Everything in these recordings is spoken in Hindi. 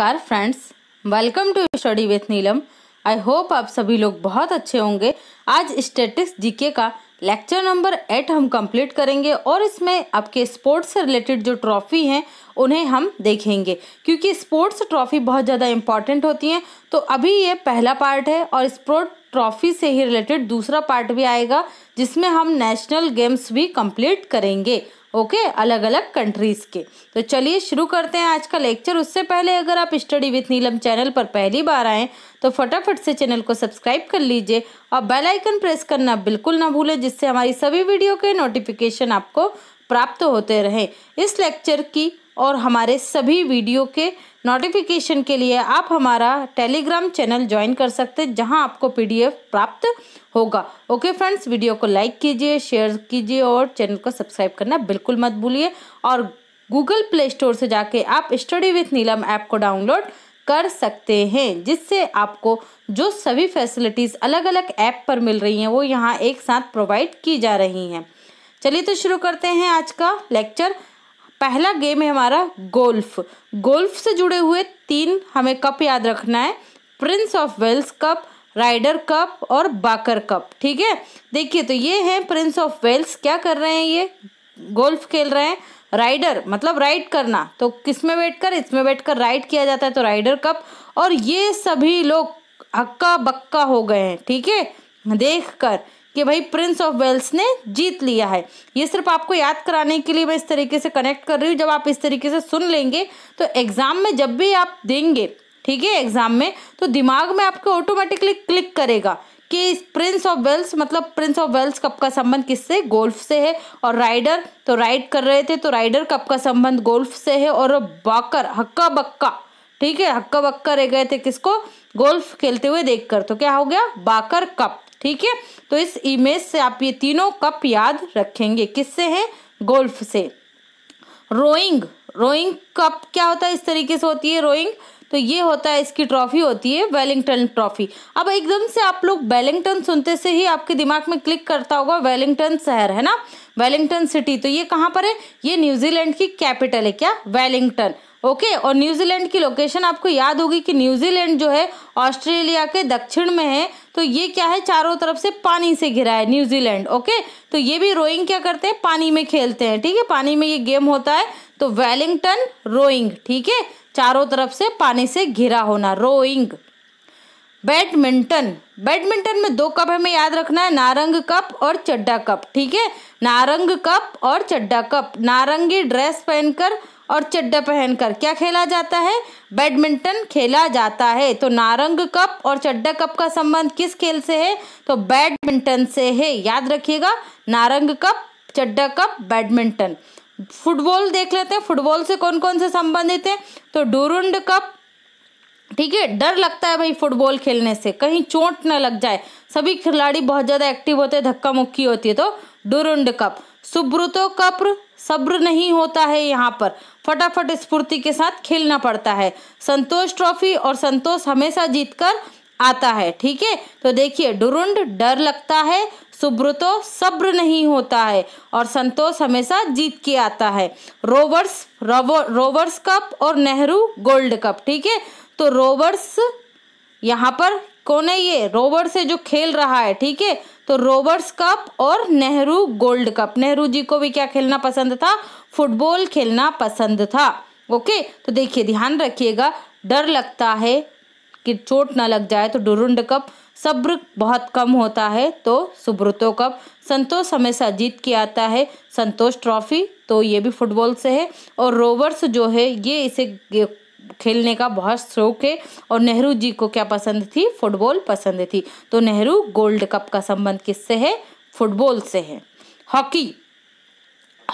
नमस्कार friends welcome to study with Neelam I hope आप सभी लोग बहुत अच्छे होंगे आज स्टेटिक्स जीके का लेक्चर नंबर एट हम कंप्लीट करेंगे और इसमें आपके स्पोर्ट्स से रिलेटेड जो ट्रॉफ़ी हैं उन्हें हम देखेंगे क्योंकि स्पोर्ट्स ट्रॉफ़ी बहुत ज़्यादा इंपॉर्टेंट होती हैं तो अभी ये पहला पार्ट है और स्पोर्ट ट्रॉफ़ी से ही रिलेटेड दूसरा पार्ट भी आएगा जिसमें हम नेशनल गेम्स भी कंप्लीट करेंगे ओके अलग अलग कंट्रीज़ के तो चलिए शुरू करते हैं आज का लेक्चर उससे पहले अगर आप स्टडी विथ नीलम चैनल पर पहली बार आएँ तो फटाफट से चैनल को सब्सक्राइब कर लीजिए और बेल आइकन प्रेस करना बिल्कुल ना भूलें जिससे हमारी सभी वीडियो के नोटिफिकेशन आपको प्राप्त होते रहें इस लेक्चर की और हमारे सभी वीडियो के नोटिफिकेशन के लिए आप हमारा टेलीग्राम चैनल ज्वाइन कर सकते हैं जहां आपको पीडीएफ प्राप्त होगा ओके फ्रेंड्स वीडियो को लाइक कीजिए शेयर कीजिए और चैनल को सब्सक्राइब करना बिल्कुल मत भूलिए और गूगल प्ले स्टोर से जाके आप स्टडी विथ नीलम ऐप को डाउनलोड कर सकते हैं जिससे आपको जो सभी फैसिलिटीज़ अलग अलग ऐप पर मिल रही हैं वो यहाँ एक साथ प्रोवाइड की जा रही हैं चलिए तो शुरू करते हैं आज का लेक्चर पहला गेम है हमारा गोल्फ गोल्फ से जुड़े हुए तीन हमें कप याद रखना है prince of Wales cup rider cup और बाकर कप ठीक है देखिए तो ये हैं प्रिंस ऑफ वेल्स क्या कर रहे हैं ये गोल्फ खेल रहे हैं राइडर मतलब राइड करना तो किस में बैठ कर इसमें बैठ कर राइड किया जाता है तो राइडर कप और ये सभी लोग हक्का बक्का हो गए हैं ठीक है देख कर कि भाई प्रिंस ऑफ वेल्स ने जीत लिया है ये सिर्फ आपको याद कराने के लिए मैं इस तरीके से कनेक्ट कर रही हूँ जब आप इस तरीके से सुन लेंगे तो एग्ज़ाम में जब भी आप देंगे ठीक है एग्ज़ाम में तो दिमाग में आपको ऑटोमेटिकली क्लिक करेगा कि प्रिंस ऑफ वेल्स मतलब प्रिंस ऑफ वेल्स कप का संबंध किससे गोल्फ से है और राइडर तो राइड कर रहे थे तो राइडर कप का संबंध गोल्फ से है और बाकर हक्का बक्का ठीक है हक्का बक्का रह गए थे किसको गोल्फ खेलते हुए देखकर तो क्या हो गया बाकर कप ठीक है तो इस इमेज से आप ये तीनों कप याद रखेंगे किससे है गोल्फ से रोइंग रोइंग कप क्या होता है इस तरीके से होती है रोइंग तो ये होता है इसकी ट्रॉफी होती है वेलिंगटन ट्रॉफी अब एकदम से आप लोग वेलिंगटन सुनते से ही आपके दिमाग में क्लिक करता होगा वेलिंगटन शहर है ना वेलिंगटन सिटी तो ये कहाँ पर है ये न्यूजीलैंड की कैपिटल है क्या वेलिंगटन ओके और न्यूजीलैंड की लोकेशन आपको याद होगी कि न्यूजीलैंड जो है ऑस्ट्रेलिया के दक्षिण में है तो ये क्या है चारों तरफ से पानी से घिरा है न्यूजीलैंड ओके तो ये भी रोइंग क्या करते हैं पानी में खेलते हैं ठीक है पानी में ये गेम होता है तो वेलिंगटन रोइंग ठीक है चारों तरफ से पानी से घिरा होना रोइंग बैडमिंटन बैडमिंटन में दो कप हमें याद रखना है नारंग कप और चड्डा कप ठीक है नारंग कप और चड्डा कप नारंगी ड्रेस पहनकर और चड्डा पहनकर क्या खेला जाता है बैडमिंटन खेला जाता है तो नारंग कप और चड्डा कप का संबंध किस खेल से है तो बैडमिंटन से है याद रखिएगा Narang cup Chadha cup badminton football देख लेते हैं फुटबॉल से कौन कौन से संबंधित है तो डोरुंड कप ठीक है डर लगता है भाई फुटबॉल खेलने से कहीं चोट ना लग जाए सभी खिलाड़ी बहुत ज़्यादा एक्टिव होते हैं धक्का मुक्की होती है तो डुरुंड कप सुब्रुतो कप्र सब्र नहीं होता है यहाँ पर फटाफट स्फूर्ति के साथ खेलना पड़ता है संतोष ट्रॉफी और संतोष हमेशा जीतकर आता है ठीक है तो देखिए डुरुंड डर लगता है सुब्रतो सब्र नहीं होता है और संतोष हमेशा जीत के आता है रोवर्स रोवर्स कप और नेहरू गोल्ड कप ठीक है तो रोवर्स यहाँ पर कौन है ये रोबर्ट से जो खेल रहा है ठीक है तो रोबर्ट्स कप और नेहरू गोल्ड कप नेहरू जी को भी क्या खेलना पसंद था फुटबॉल खेलना पसंद था ओके तो देखिए ध्यान रखिएगा डर लगता है कि चोट ना लग जाए तो डुरुंड कप सब्र बहुत कम होता है तो सुब्रतो कप संतोष हमेशा जीत के आता है संतोष ट्रॉफी तो ये भी फुटबॉल से है और रोवर्स जो है ये इसे खेलने का बहुत शौक है और नेहरू जी को क्या पसंद थी फुटबॉल पसंद थी तो नेहरू गोल्ड कप का संबंध किससे है फुटबॉल से है हॉकी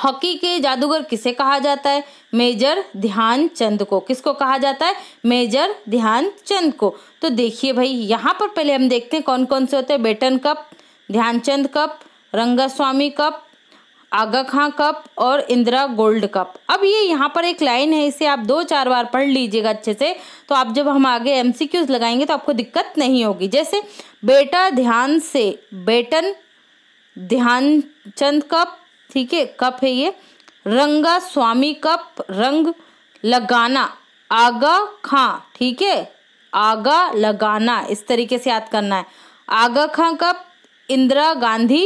हॉकी के जादूगर किसे कहा जाता है मेजर ध्यानचंद को किसको कहा जाता है मेजर ध्यानचंद को तो देखिए भाई यहाँ पर पहले हम देखते हैं कौन कौन से होते हैं Beighton cup Dhyanchand cup Rangaswamy cup Aga Khan cup और इंदिरा गोल्ड कप अब ये यहाँ पर एक लाइन है इसे आप दो चार बार पढ़ लीजिएगा अच्छे से तो आप जब हम आगे एम लगाएंगे तो आपको दिक्कत नहीं होगी जैसे बेटा ध्यान से बेटन ध्यानचंद कप ठीक है कप है ये रंगा स्वामी कप रंग लगाना आगा खां ठीक है आगा लगाना इस तरीके से याद करना है आगा खां कप इंदिरा गांधी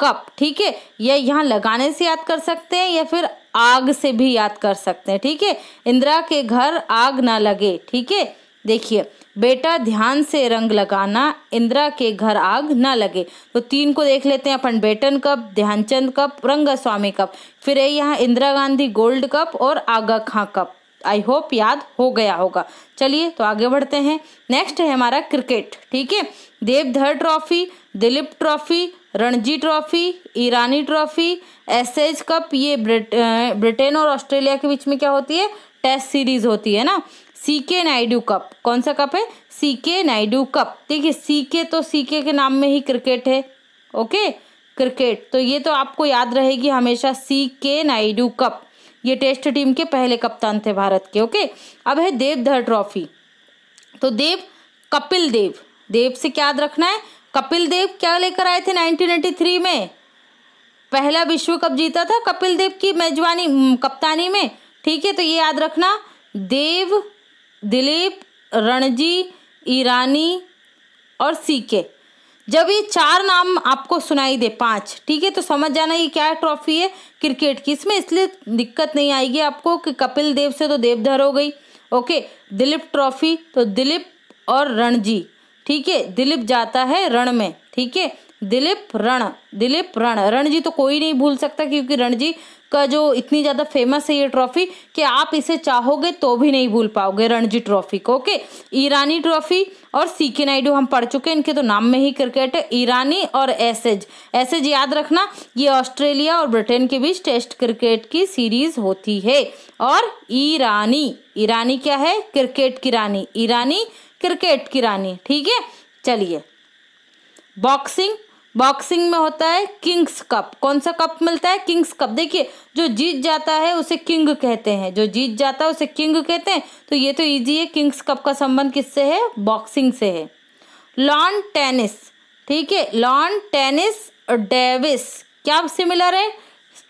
कप ठीक है यह यहाँ लगाने से याद कर सकते हैं या फिर आग से भी याद कर सकते हैं ठीक है इंदिरा के घर आग ना लगे ठीक है देखिए बेटा ध्यान से रंग लगाना इंदिरा के घर आग ना लगे तो तीन को देख लेते हैं अपन Beighton cup Dhyanchand cup Swamy cup फिर है यहाँ इंदिरा गांधी गोल्ड कप और आगा खां कप आई होप याद हो गया होगा चलिए तो आगे बढ़ते हैं नेक्स्ट है हमारा क्रिकेट ठीक है Deodhar trophy Duleep trophy Ranji trophy Irani trophy Ashes cup ये ब्रिटेन और ऑस्ट्रेलिया के बीच में क्या होती है टेस्ट सीरीज होती है ना सी के नायडू कप कौन सा कप है सी के नायडू कप देखिए सी के तो सी के नाम में ही क्रिकेट है ओके क्रिकेट तो ये तो आपको याद रहेगी हमेशा सी के नायडू कप ये टेस्ट टीम के पहले कप्तान थे भारत के ओके अब है देवधर ट्रॉफी तो देव कपिल देव देव से क्या याद रखना है कपिल देव क्या लेकर आए थे 1993 में पहला विश्व कप जीता था कपिल देव की मेजबानी कप्तानी में ठीक है तो ये याद रखना देव दिलीप रणजी ईरानी और सीके जब ये चार नाम आपको सुनाई दे पांच ठीक है तो समझ जाना ये क्या ट्रॉफी है क्रिकेट की इसमें इसलिए दिक्कत नहीं आएगी आपको कि कपिल देव से तो देवधर हो गई ओके दिलीप ट्रॉफी तो दिलीप और रणजी ठीक है दिलीप जाता है रण में ठीक है दिलीप रण दिलीप रण रणजी तो कोई नहीं भूल सकता क्योंकि रणजी का जो इतनी ज़्यादा फेमस है ये ट्रॉफी कि आप इसे चाहोगे तो भी नहीं भूल पाओगे रणजी ट्रॉफी को ओके ईरानी ट्रॉफी और सी के नायडू हम पढ़ चुके हैं इनके तो नाम में ही क्रिकेट है ईरानी और एसेज एसेज याद रखना ये ऑस्ट्रेलिया और ब्रिटेन के बीच टेस्ट क्रिकेट की सीरीज होती है और ईरानी ईरानी क्या है क्रिकेट की रानी ईरानी क्रिकेट की रानी ठीक है चलिए बॉक्सिंग बॉक्सिंग में होता है किंग्स कप कौन सा कप मिलता है किंग्स कप देखिए जो जीत जाता है उसे किंग कहते हैं जो जीत जाता है उसे किंग कहते हैं तो ये तो इजी है किंग्स कप का संबंध किससे है बॉक्सिंग से है लॉन टेनिस ठीक है लॉन टेनिस डेविस क्या सिमिलर है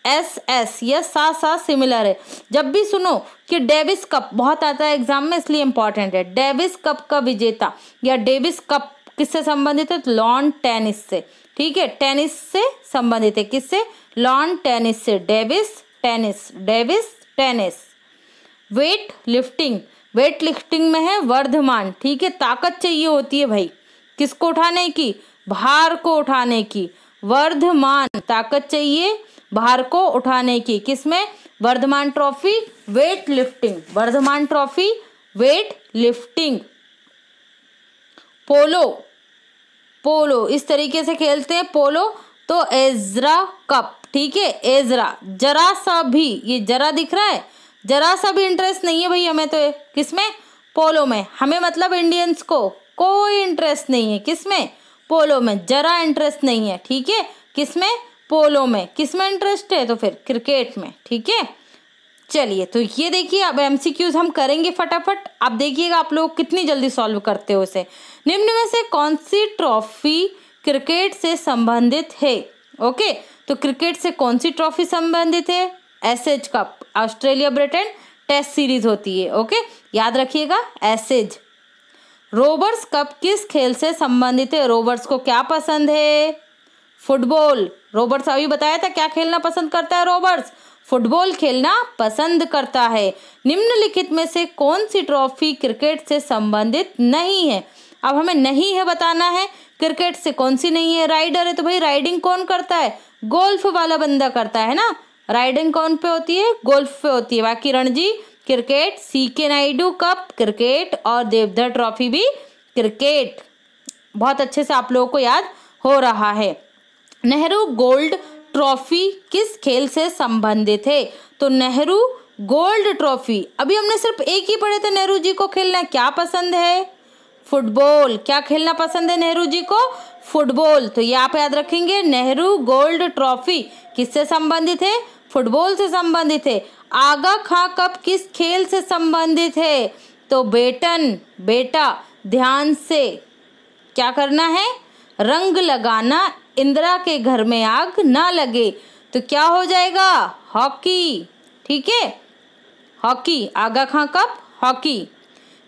एस एस यह सा सा सिमिलर है जब भी सुनो कि डेविस कप बहुत आता है एग्जाम में इसलिए इंपॉर्टेंट है डेविस कप का विजेता या डेविस कप किससे संबंधित है लॉन टेनिस से ठीक है टेनिस से संबंधित है किससे लॉन टेनिस से Davis tennis Davis tennis weight lifting weight lifting में है वर्धमान ठीक है ताकत चाहिए होती है भाई किसको उठाने की भार को उठाने की वर्धमान ताकत चाहिए भार को उठाने की किसमें Vardhman trophy weight lifting Vardhman trophy weight lifting polo polo इस तरीके से खेलते हैं पोलो तो एजरा कप ठीक है एजरा जरा सा भी ये जरा दिख रहा है जरा सा भी इंटरेस्ट नहीं है भाई हमें तो किसमें पोलो में हमें मतलब इंडियंस को कोई इंटरेस्ट नहीं है किसमें पोलो में जरा इंटरेस्ट नहीं है ठीक है किसमें पोलो में किस में इंटरेस्ट है तो फिर क्रिकेट में ठीक है चलिए तो ये देखिए अब एम हम करेंगे फटाफट आप देखिएगा आप लोग कितनी जल्दी सॉल्व करते हो इसे निम्न में से कौन सी ट्रॉफी क्रिकेट से संबंधित है ओके तो क्रिकेट से कौन सी ट्रॉफी संबंधित है Ashes cup Australia Britain test series होती है ओके याद रखिएगा एसेज रोबर्स कप किस खेल से संबंधित है रोबर्स को क्या पसंद है फुटबॉल रॉबर्ट्स अभी बताया था क्या खेलना पसंद करता है रॉबर्ट्स फुटबॉल खेलना पसंद करता है निम्नलिखित में से कौन सी ट्रॉफी क्रिकेट से संबंधित नहीं है अब हमें नहीं है बताना है क्रिकेट से कौन सी नहीं है राइडर है तो भाई राइडिंग कौन करता है गोल्फ वाला बंदा करता है ना राइडिंग कौन पे होती है गोल्फ पे होती है बाकी रणजी क्रिकेट सी के नायडू कप क्रिकेट और देवधर ट्रॉफी भी क्रिकेट बहुत अच्छे से आप लोगों को याद हो रहा है नेहरू गोल्ड ट्रॉफी किस खेल से संबंधित है तो नेहरू गोल्ड ट्रॉफी अभी हमने सिर्फ एक ही पढ़े थे नेहरू जी को खेलना क्या पसंद है फुटबॉल क्या खेलना पसंद है नेहरू जी को फुटबॉल तो ये आप याद रखेंगे नेहरू गोल्ड ट्रॉफी किससे संबंधित है फुटबॉल से संबंधित है आगा खा कप किस खेल से संबंधित है तो बेटन बेटा ध्यान से क्या करना है रंग लगाना इंदिरा के घर में आग ना लगे तो क्या हो जाएगा हॉकी ठीक है hockey Aga Khan cup hockey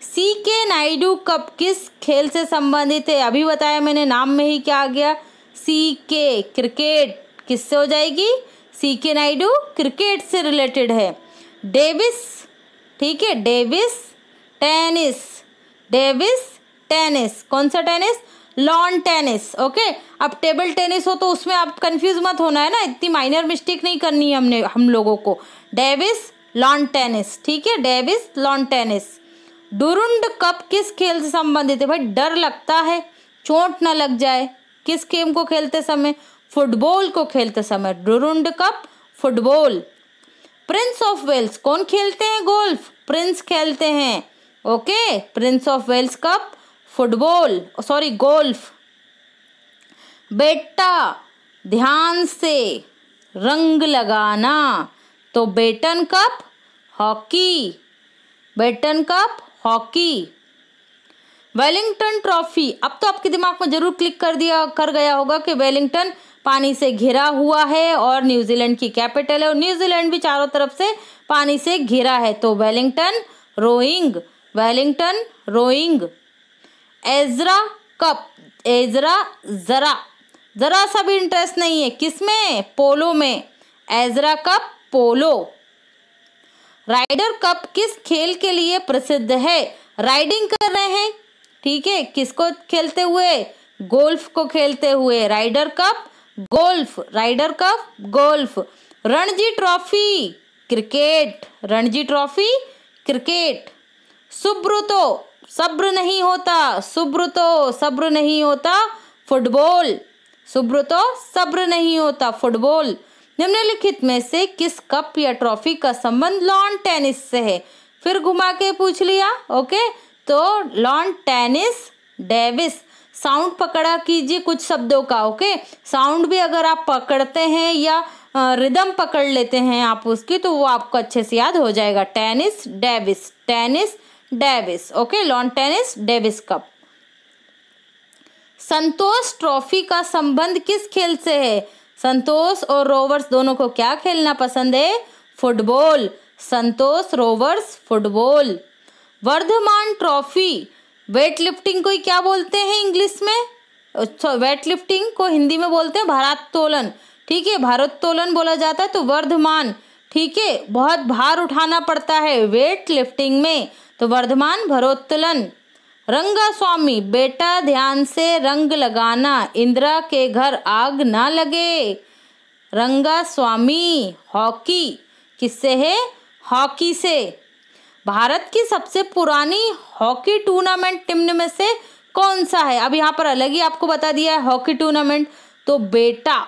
C K Nayudu cup किस खेल से संबंधित है अभी बताया मैंने नाम में ही क्या आ गया सी के क्रिकेट किससे हो जाएगी सी के नायडू क्रिकेट से रिलेटेड है डेविस ठीक है डेविस टेनिस डेविस टेनिस कौन सा टेनिस लॉन टेनिस ओके अब टेबल टेनिस हो तो उसमें आप कंफ्यूज मत होना है ना इतनी माइनर मिस्टेक नहीं करनी है हमने हम लोगों को डेविस लॉन टेनिस ठीक है Davis lawn tennis Durand Cup किस खेल से संबंधित है भाई डर लगता है चोट ना लग जाए किस गेम को खेलते समय फुटबॉल को खेलते समय Durand Cup football Prince of Wales कौन खेलते हैं गोल्फ प्रिंस खेलते हैं okay Prince of Wales Cup football sorry golf बेटा ध्यान से रंग लगाना तो Beighton Cup hockey Beighton Cup hockey Wellington Trophy अब तो आपके दिमाग में जरूर क्लिक कर दिया कर गया होगा कि वेलिंगटन पानी से घिरा हुआ है और न्यूजीलैंड की कैपिटल है और न्यूजीलैंड भी चारों तरफ से पानी से घिरा है तो Wellington rowing Wellington rowing Ezra Cup Ezra ज़रा ज़रा सा भी इंटरेस्ट नहीं है किस में पोलो में Ezra Cup polo Ryder Cup किस खेल के लिए प्रसिद्ध है राइडिंग कर रहे हैं ठीक है किसको खेलते हुए गोल्फ को खेलते हुए Ryder Cup golf Ryder Cup golf Ranji Trophy cricket Ranji Trophy cricket Subroto सब्र नहीं होता सुब्र तो सब्र नहीं होता फुटबॉल सुब्र तो सब्र नहीं होता फुटबॉल निम्नलिखित में से किस कप या ट्रॉफी का संबंध लॉन टेनिस से है फिर घुमा के पूछ लिया ओके तो लॉन टेनिस डेविस साउंड पकड़ा कीजिए कुछ शब्दों का ओके साउंड भी अगर आप पकड़ते हैं या रिदम पकड़ लेते हैं आप उसकी तो वो आपको अच्छे से याद हो जाएगा tennis Davis tennis Davis okay lawn tennis Davis Cup Santosh Trophy का संबंध किस खेल से है संतोष और रोवर्स दोनों को क्या खेलना पसंद है football Santosh Rovers football Vardhman trophy weight lifting को क्या बोलते हैं इंग्लिश में अच्छा, वेट लिफ्टिंग को हिंदी में बोलते हैं भारोत्तोलन ठीक है भारोत्तोलन बोला जाता है तो वर्धमान ठीक है बहुत भार उठाना पड़ता है वेट लिफ्टिंग में तो वर्धमान भरोत्तलन रंगा स्वामी बेटा ध्यान से रंग लगाना इंदिरा के घर आग ना लगे रंगा स्वामी हॉकी किससे है हॉकी से भारत की सबसे पुरानी हॉकी टूर्नामेंट निम्न में से कौन सा है अब यहाँ पर अलग ही आपको बता दिया है हॉकी टूर्नामेंट तो बेटा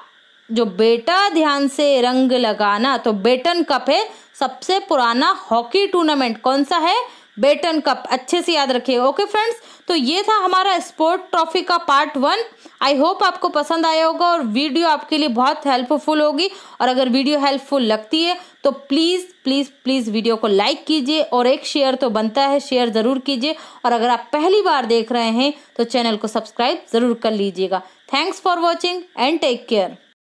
जो बेटा ध्यान से रंग लगाना तो बेटन कप है सबसे पुराना हॉकी टूर्नामेंट कौन सा है बेटन कप अच्छे से याद रखिए ओके फ्रेंड्स तो ये था हमारा स्पोर्ट ट्रॉफी का पार्ट वन आई होप आपको पसंद आया होगा और वीडियो आपके लिए बहुत हेल्पफुल होगी और अगर वीडियो हेल्पफुल लगती है तो प्लीज़ प्लीज़ प्लीज़ वीडियो को लाइक कीजिए और एक शेयर तो बनता है शेयर ज़रूर कीजिए और अगर आप पहली बार देख रहे हैं तो चैनल को सब्सक्राइब ज़रूर कर लीजिएगा thanks for watching and take care